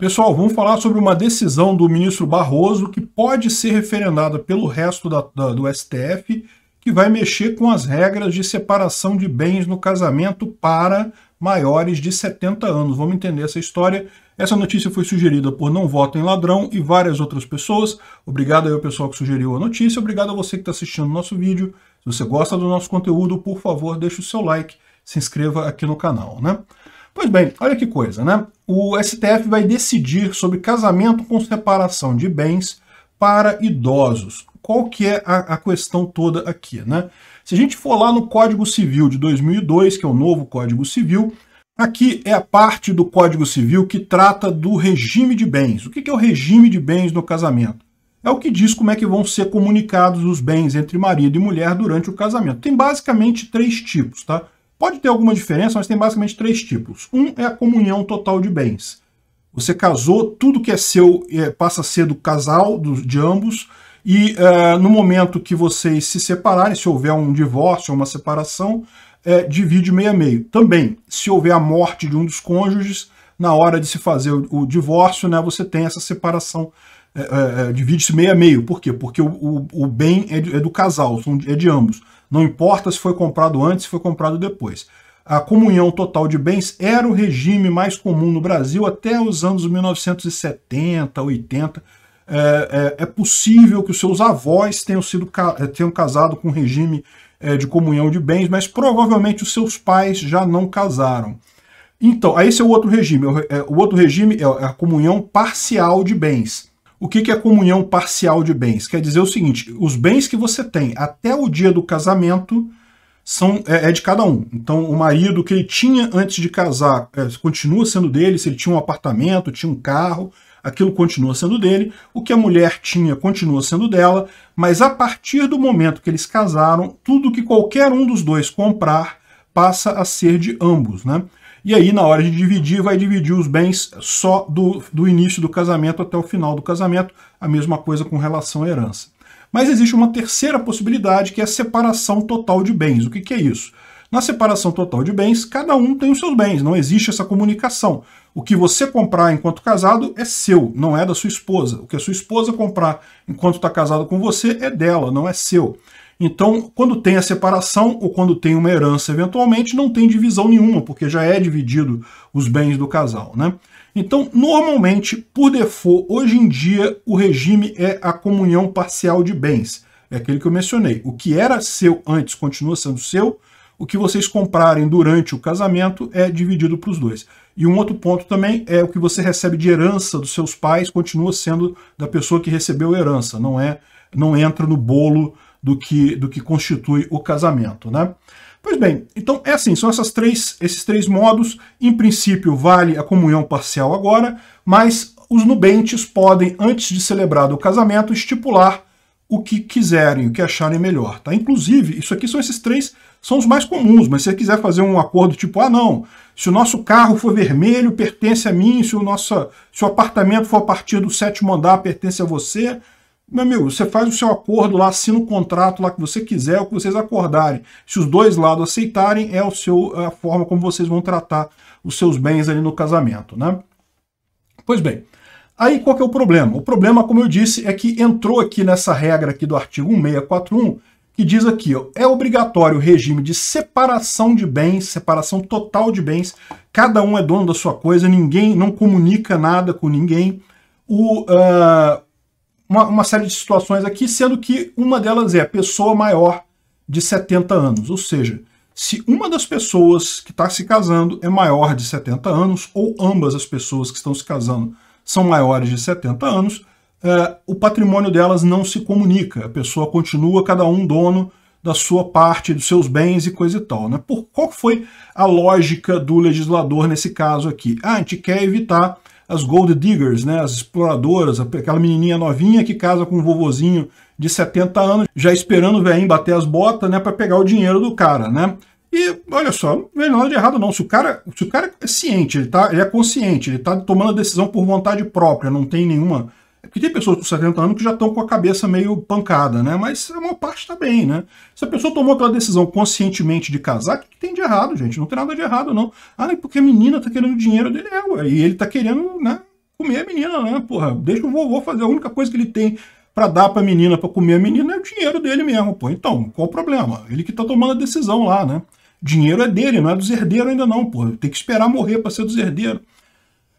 Pessoal, vamos falar sobre uma decisão do ministro Barroso que pode ser referendada pelo resto da, da, do STF, que vai mexer com as regras de separação de bens no casamento para maiores de 70 anos. Vamos entender essa história. Essa notícia foi sugerida por Não Voto em Ladrão e várias outras pessoas. Obrigado ao pessoal que sugeriu a notícia. Obrigado a você que está assistindo o nosso vídeo. Se você gosta do nosso conteúdo, por favor, deixe o seu like, se inscreva aqui no canal. Né? Pois bem, olha que coisa, né? O STF vai decidir sobre casamento com separação de bens para idosos. Qual que é a, a questão toda aqui, né? Se a gente for lá no Código Civil de 2002, que é o novo Código Civil, Aqui é a parte do Código Civil que trata do regime de bens. O que é o regime de bens no casamento? É o que diz como é que vão ser comunicados os bens entre marido e mulher durante o casamento. Tem basicamente três tipos, tá? Pode ter alguma diferença, mas tem basicamente três tipos. Um é a comunhão total de bens. Você casou, tudo que é seu é, passa a ser do casal, do, de ambos, e é, no momento que vocês se separarem, se houver um divórcio ou uma separação, é, divide meio a meio. Também, se houver a morte de um dos cônjuges, na hora de se fazer o, o divórcio, né, você tem essa separação, é, é, é divide-se meio a meio. Por quê? Porque o, o, o bem é, de, é do casal, é de ambos. Não importa se foi comprado antes, se foi comprado depois. A comunhão total de bens era o regime mais comum no Brasil até os anos 1970, 80. É, é, é possível que os seus avós tenham, sido, é, tenham casado com regime é, de comunhão de bens, mas provavelmente os seus pais já não casaram. Então, esse é o outro regime. É o outro regime é a comunhão parcial de bens. O que, é comunhão parcial de bens? Quer dizer o seguinte: os bens que você tem até o dia do casamento são é, é de cada um. Então, o marido que ele tinha antes de casar é, continua sendo dele, se ele tinha um apartamento, tinha um carro, aquilo continua sendo dele. O que a mulher tinha continua sendo dela, mas a partir do momento que eles casaram, tudo que qualquer um dos dois comprar passa a ser de ambos, né? E aí, na hora de dividir, vai dividir os bens só do, do início do casamento até o final do casamento, a mesma coisa com relação à herança. Mas existe uma terceira possibilidade, que é a separação total de bens. O que, que é isso? Na separação total de bens, cada um tem os seus bens, não existe essa comunicação. O que você comprar enquanto casado é seu, não é da sua esposa. O que a sua esposa comprar enquanto está casado com você é dela, não é seu. Então, quando tem a separação ou quando tem uma herança, eventualmente, não tem divisão nenhuma, porque já é dividido os bens do casal. Né? Então, normalmente, por default, hoje em dia, o regime é a comunhão parcial de bens. É aquele que eu mencionei. O que era seu antes continua sendo seu, o que vocês comprarem durante o casamento é dividido para os dois. E um outro ponto também é o que você recebe de herança dos seus pais continua sendo da pessoa que recebeu herança, não é não entra no bolo do que do que constitui o casamento, né? Pois bem, então é assim, são essas três, esses três modos. Em princípio, vale a comunhão parcial agora, mas os nubentes podem, antes de celebrar o casamento, estipular o que quiserem, o que acharem melhor. Tá? Inclusive, isso aqui são esses três, são os mais comuns, mas se você quiser fazer um acordo tipo, ah não, se o nosso carro for vermelho, pertence a mim, se o, nosso, se o apartamento for a partir do sétimo andar, pertence a você, meu amigo, você faz o seu acordo lá, assina o contrato lá que você quiser, o que vocês acordarem. Se os dois lados aceitarem, é o seu, é a forma como vocês vão tratar os seus bens ali no casamento. Né? Pois bem, Aí qual que é o problema? O problema, como eu disse, é que entrou aqui nessa regra aqui do artigo 1641, que diz aqui, ó, é obrigatório o regime de separação de bens, separação total de bens, cada um é dono da sua coisa, ninguém não comunica nada com ninguém. O, uh, uma, uma série de situações aqui, sendo que uma delas é pessoa maior de 70 anos, ou seja, se uma das pessoas que está se casando é maior de 70 anos, ou ambas as pessoas que estão se casando são maiores de 70 anos, é, o patrimônio delas não se comunica. A pessoa continua, cada um dono da sua parte, dos seus bens e coisa e tal. Né? Por, qual foi a lógica do legislador nesse caso aqui? Ah, a gente quer evitar as gold diggers, né, as exploradoras, aquela menininha novinha que casa com um vovozinho de 70 anos, já esperando o velhinho bater as botas né, para pegar o dinheiro do cara. Né? E olha só, não vejo nada de errado não. Se o cara, se o cara é ciente, ele, tá, ele é consciente, ele está tomando a decisão por vontade própria, não tem nenhuma. É porque tem pessoas com 70 anos que já estão com a cabeça meio pancada, né? Mas uma parte está bem, né? Se a pessoa tomou aquela decisão conscientemente de casar, o que, que, tem de errado, gente? Não tem nada de errado, não. Ah, é porque a menina está querendo o dinheiro dele, é, ué, e ele está querendo, né? Comer a menina, né? Porra, deixa o vovô fazer. A única coisa que ele tem para dar para a menina, para comer a menina, é o dinheiro dele mesmo, pô. Então, qual o problema? Ele que está tomando a decisão lá, né? Dinheiro é dele, não é dos herdeiros ainda não, pô Tem que esperar morrer para ser dos herdeiros.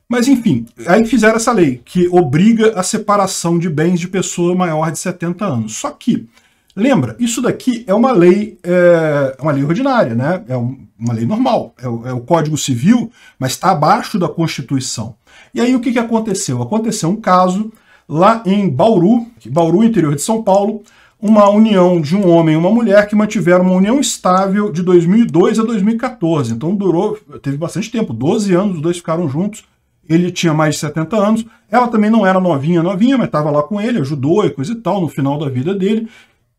Mas enfim, aí fizeram essa lei que obriga a separação de bens de pessoa maior de 70 anos. Só que, lembra, isso daqui é uma lei, é, é uma lei ordinária, né? É uma lei normal, é o, é o Código Civil, mas está abaixo da Constituição. E aí o que, que aconteceu? Aconteceu um caso lá em Bauru, Bauru, interior de São Paulo, uma união de um homem e uma mulher que mantiveram uma união estável de 2002 a 2014. Então durou, teve bastante tempo, 12 anos, os dois ficaram juntos. Ele tinha mais de 70 anos. Ela também não era novinha, novinha, mas estava lá com ele, ajudou e coisa e tal, no final da vida dele.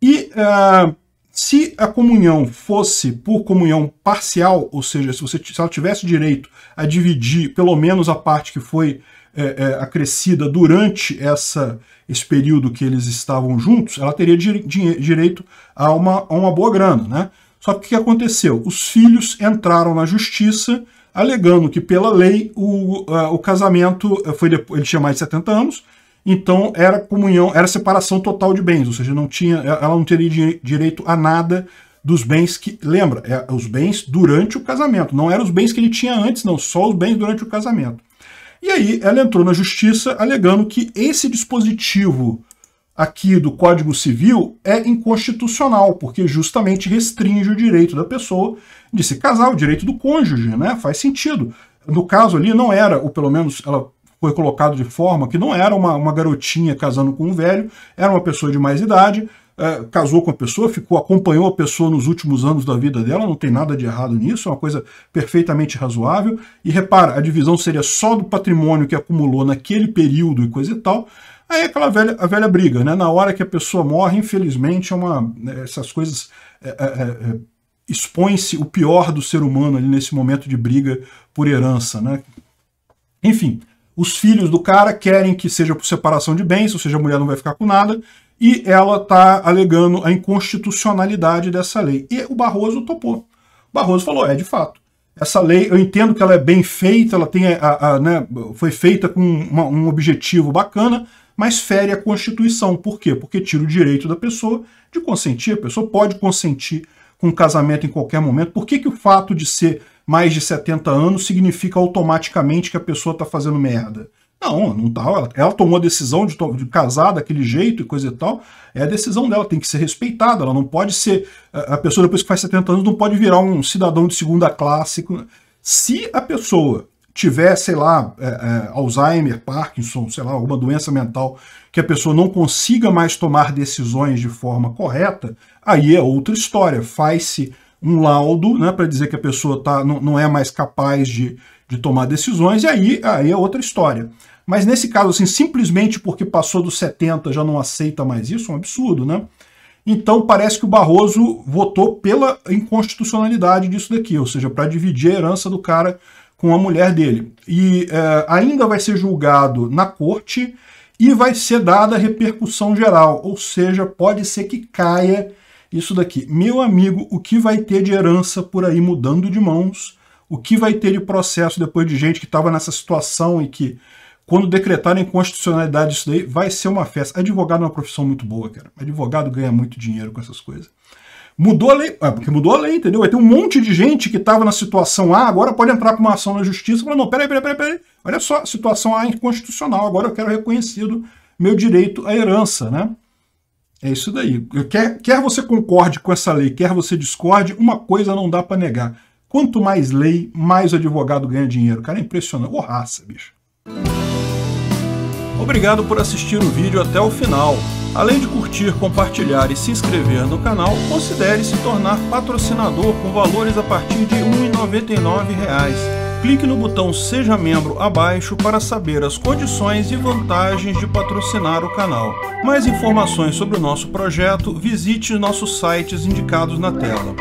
E uh, se a comunhão fosse por comunhão parcial, ou seja, se, você, se ela tivesse direito a dividir pelo menos a parte que foi é, é, acrescida durante essa, esse período que eles estavam juntos, ela teria di, di, direito a uma, a uma boa grana. Né? Só que o que aconteceu? Os filhos entraram na justiça alegando que, pela lei, o, o casamento eh, foi depois, ele tinha mais de 70 anos, então era comunhão, era separação total de bens, ou seja, não tinha, eh, ela não teria di, direito a nada dos bens que. Lembra, é, os bens durante o casamento. Não eram os bens que ele tinha antes, não, só os bens durante o casamento. E aí ela entrou na justiça alegando que esse dispositivo aqui do Código Civil é inconstitucional, porque justamente restringe o direito da pessoa de se casar, o direito do cônjuge, né? Faz sentido. No caso ali não era, ou pelo menos ela foi colocado de forma que não era uma, uma garotinha casando com um velho, era uma pessoa de mais idade, é, casou com a pessoa, ficou, acompanhou a pessoa nos últimos anos da vida dela, não tem nada de errado nisso, é uma coisa perfeitamente razoável. E repara, a divisão seria só do patrimônio que acumulou naquele período e coisa e tal. Aí é aquela velha, a velha briga, né? Na hora que a pessoa morre, infelizmente, é uma, né, essas coisas é, é, é, é expõe-se o pior do ser humano ali nesse momento de briga por herança, né? Enfim, os filhos do cara querem que seja por separação de bens, ou seja, a mulher não vai ficar com nada, e ela está alegando a inconstitucionalidade dessa lei. E o Barroso topou. O Barroso falou: é de fato. Essa lei, eu entendo que ela é bem feita, ela tem a, a né, foi feita com uma, um objetivo bacana, mas fere a Constituição. Por quê? Porque tira o direito da pessoa de consentir. A pessoa pode consentir com o casamento em qualquer momento. Por que, que o fato de ser mais de 70 anos significa automaticamente que a pessoa está fazendo merda? Não, não tá. Ela, tomou a decisão de, de, casar daquele jeito e coisa e tal. É a decisão dela, tem que ser respeitada. Ela não pode ser. A, a pessoa, depois que faz 70 anos, não pode virar um cidadão de segunda classe. Se a pessoa tiver, sei lá, é, é, Alzheimer, Parkinson, sei lá, alguma doença mental que a pessoa não consiga mais tomar decisões de forma correta, aí é outra história. Faz-se um laudo né, para dizer que a pessoa tá, não, não é mais capaz de, de tomar decisões, e aí, aí é outra história. Mas nesse caso, assim, simplesmente porque passou dos 70 já não aceita mais isso, é um absurdo, né? Então parece que o Barroso votou pela inconstitucionalidade disso daqui, ou seja, para dividir a herança do cara com a mulher dele. E é, ainda vai ser julgado na corte e vai ser dada repercussão geral, ou seja, pode ser que caia isso daqui. Meu amigo, o que vai ter de herança por aí mudando de mãos? o que vai ter de processo depois de gente que estava nessa situação e que, quando decretarem constitucionalidade isso daí, vai ser uma festa. Advogado é uma profissão muito boa, cara. Advogado ganha muito dinheiro com essas coisas. Mudou a lei, é, porque mudou a lei, entendeu? Vai ter um monte de gente que estava na situação A, ah, agora pode entrar com uma ação na justiça e falar, não, peraí, peraí, peraí, peraí, olha só, situação A ah, é inconstitucional, agora eu quero reconhecido meu direito à herança, né? É isso daí. Quer, quer você concorde com essa lei, quer você discorde, uma coisa não dá para negar Quanto mais lei, mais o advogado ganha dinheiro. Cara, é impressionante. Ô, bicho. Obrigado por assistir o vídeo até o final. Além de curtir, compartilhar e se inscrever no canal, considere se tornar patrocinador com valores a partir de R$ 1,99 clique no botão Seja Membro abaixo para saber as condições e vantagens de patrocinar o canal. Mais informações sobre o nosso projeto, visite nossos sites indicados na tela.